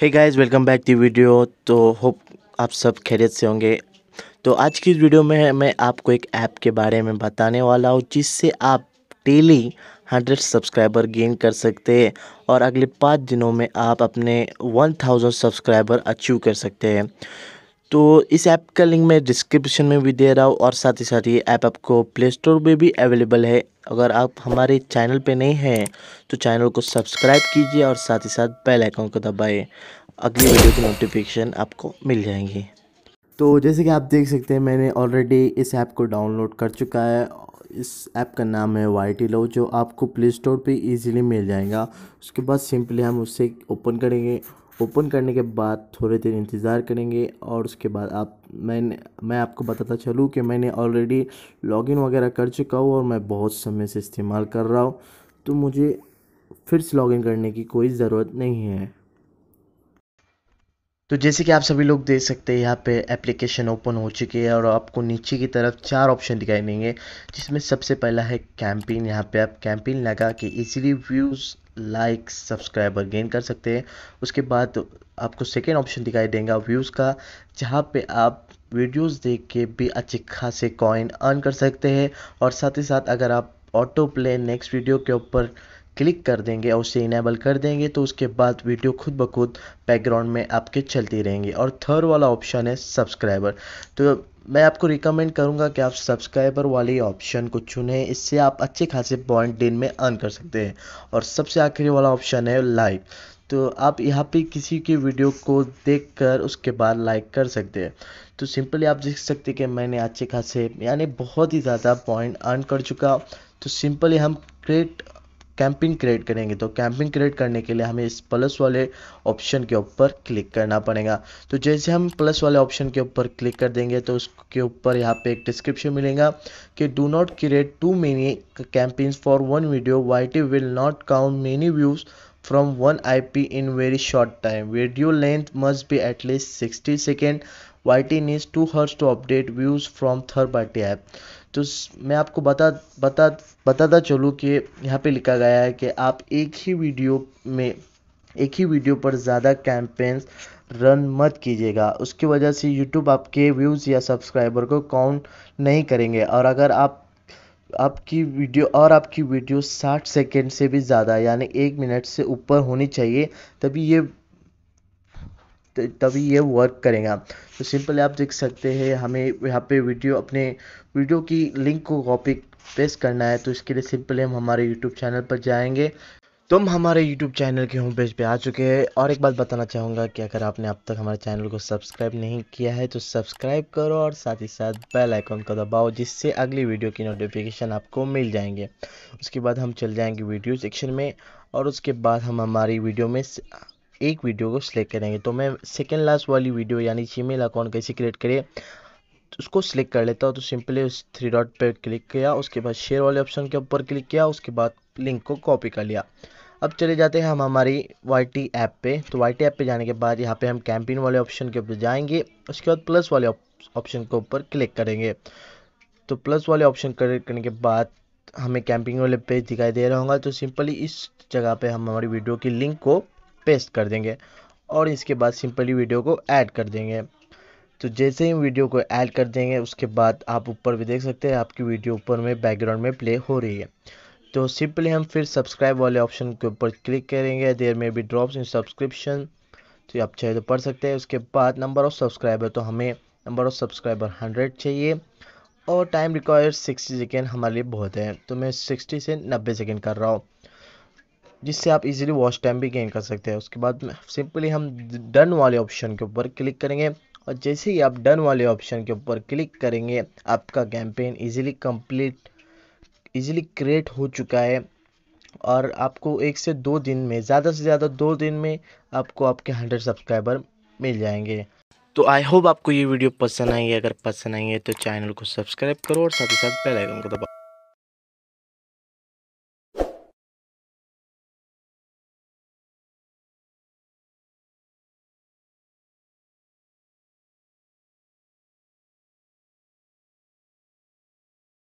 hey guys welcome back to video तो होप आप सब खैरियत से होंगे तो आज की इस वीडियो में मैं आपको एक ऐप के बारे में बताने वाला हूँ जिससे आप डेली हंड्रेड सब्सक्राइबर गेन कर सकते हैं और अगले पाँच दिनों में आप अपने वन थाउजेंड सब्सक्राइबर अचीव कर सकते हैं तो इस ऐप का लिंक मैं डिस्क्रिप्शन में भी दे रहा हूँ और साथ ही साथ ये ऐप आपको प्ले स्टोर में भी अवेलेबल है अगर आप हमारे चैनल पे नहीं हैं तो चैनल को सब्सक्राइब कीजिए और साथ ही साथ बेल आइकन को दबाएं अगली वीडियो की नोटिफिकेशन आपको मिल जाएंगी तो जैसे कि आप देख सकते हैं मैंने ऑलरेडी इस ऐप को डाउनलोड कर चुका है इस ऐप का नाम है वाई टी लो जो आपको प्ले स्टोर पर ईज़िली मिल जाएगा उसके बाद सिंपली हम उससे ओपन करेंगे ओपन करने के बाद थोड़े देर इंतज़ार करेंगे और उसके बाद आप मैंने मैं आपको बताता चलूँ कि मैंने ऑलरेडी लॉगिन वगैरह कर चुका हूँ और मैं बहुत समय से इस्तेमाल कर रहा हूँ तो मुझे फिर से लॉगिन करने की कोई ज़रूरत नहीं है तो जैसे कि आप सभी लोग देख सकते हैं यहाँ पे एप्लीकेशन ओपन हो चुकी है और आपको नीचे की तरफ चार ऑप्शन दिखाई देंगे जिसमें सबसे पहला है कैंपेन यहाँ पे आप कैंपेन लगा के easily views like subscriber gain कर सकते हैं उसके बाद आपको सेकेंड ऑप्शन दिखाई देगा व्यूज़ का जहाँ पे आप वीडियोस देख के भी अच्छे खासे कॉइन अर्न कर सकते हैं और साथ ही साथ अगर आप ऑटो प्ले नेक्स्ट वीडियो के ऊपर क्लिक कर देंगे और उसे इनेबल कर देंगे तो उसके बाद वीडियो खुद ब खुद बैकग्राउंड में आपके चलती रहेंगी और थर्ड वाला ऑप्शन है सब्सक्राइबर तो मैं आपको रिकमेंड करूंगा कि आप सब्सक्राइबर वाले ऑप्शन को चुनें इससे आप अच्छे खासे पॉइंट दिन में अर्न कर सकते हैं और सबसे आखिरी वाला ऑप्शन है लाइक तो आप यहाँ पे किसी की वीडियो को देखकर उसके बाद लाइक कर सकते हैं तो सिंपली आप देख सकते हैं कि मैंने अच्छे खासे यानी बहुत ही ज़्यादा पॉइंट अर्न कर चुका तो सिंपली हम क्रिएट कैंपिंग क्रिएट करेंगे तो कैंपिंग क्रिएट करने के लिए हमें इस प्लस वाले ऑप्शन के ऊपर क्लिक करना पड़ेगा तो जैसे हम प्लस वाले ऑप्शन के ऊपर क्लिक कर देंगे तो उसके ऊपर यहाँ पे एक डिस्क्रिप्शन मिलेगा कि do not create too many camping for one video it will not count many views one I P in very short time video length must be at least sixty second Y T needs two hours to update views from third party app तो मैं आपको बता बता बताता चलूँ कि यहाँ पे लिखा गया है कि आप एक ही वीडियो में एक ही वीडियो पर ज़्यादा कैंपेन्स रन मत कीजिएगा उसकी वजह से यूट्यूब आपके व्यूज़ या सब्सक्राइबर को काउंट नहीं करेंगे और अगर आप आपकी वीडियो और आपकी वीडियो 60 सेकेंड से भी ज़्यादा यानी एक मिनट से ऊपर होनी चाहिए तभी ये तभी ये वर्क करेगा तो सिंपली आप देख सकते हैं हमें यहाँ पे वीडियो अपने वीडियो की लिंक को कॉपी पेस्ट करना है तो इसके लिए सिंपली हम हमारे यूट्यूब चैनल पर जाएंगे तो हम हमारे यूट्यूब चैनल के होम पेज पे आ चुके हैं और एक बात बताना चाहूँगा कि अगर आपने अब तक हमारे चैनल को सब्सक्राइब नहीं किया है तो सब्सक्राइब करो और साथ ही साथ बेल आइकॉन को दबाओ जिससे अगली वीडियो की नोटिफिकेशन आपको मिल जाएंगे उसके बाद हम चल जाएंगे वीडियो सेक्शन में और उसके बाद हम हमारी वीडियो में एक वीडियो को सिलेक्ट करेंगे तो मैं सेकेंड लास्ट वाली वीडियो यानी मेल अकाउंट कैसे क्रिएट करिए तो उसको सिलेक्ट कर लेता हूँ तो सिंपली उस थ्री डॉट पर क्लिक किया उसके बाद शेयर वाले ऑप्शन के ऊपर क्लिक किया उसके बाद लिंक को कॉपी कर लिया अब चले जाते हैं हम हमारी वाई टी ऐप पे तो वाई टी ऐप पे जाने के बाद यहाँ पे हम कैंपिन वाले ऑप्शन के ऊपर जाएंगे उसके बाद प्लस वाले ऑप्शन के ऊपर क्लिक करेंगे तो प्लस वाले ऑप्शन करने के बाद हमें कैंपिंग वाले पेज दिखाई दे रहा होगा तो सिंपली इस जगह पे हम हमारी वीडियो की लिंक को पेस्ट कर देंगे और इसके बाद सिंपली वीडियो को ऐड कर देंगे तो जैसे ही वीडियो को ऐड कर देंगे उसके बाद आप ऊपर भी देख सकते हैं आपकी वीडियो ऊपर में बैकग्राउंड में प्ले हो रही है तो सिंपली हम फिर सब्सक्राइब वाले ऑप्शन के ऊपर क्लिक करेंगे देर में भी ड्रॉप्स इन सब्सक्रिप्शन तो आप चाहे तो पढ़ सकते हैं उसके बाद नंबर ऑफ़ सब्सक्राइबर तो हमें नंबर ऑफ़ सब्सक्राइबर हंड्रेड चाहिए और टाइम रिक्वायर्ड सिक्सटी सेकेंड हमारे लिए बहुत है तो मैं सिक्सटी से नब्बे सेकेंड कर रहा हूँ जिससे आप इजीली वॉच टाइम भी गेन कर सकते हैं उसके बाद सिंपली हम डन वाले ऑप्शन के ऊपर क्लिक करेंगे और जैसे ही आप डन वाले ऑप्शन के ऊपर क्लिक करेंगे आपका campaign easily complete easily create हो चुका है और आपको एक से दो दिन में ज़्यादा से ज़्यादा दो दिन में आपको आपके हंड्रेड सब्सक्राइबर मिल जाएंगे तो आई होप आपको ये वीडियो पसंद आई है अगर पसंद आई है तो चैनल को सब्सक्राइब करो और साथ ही साथ बेल आइकन को दबाओ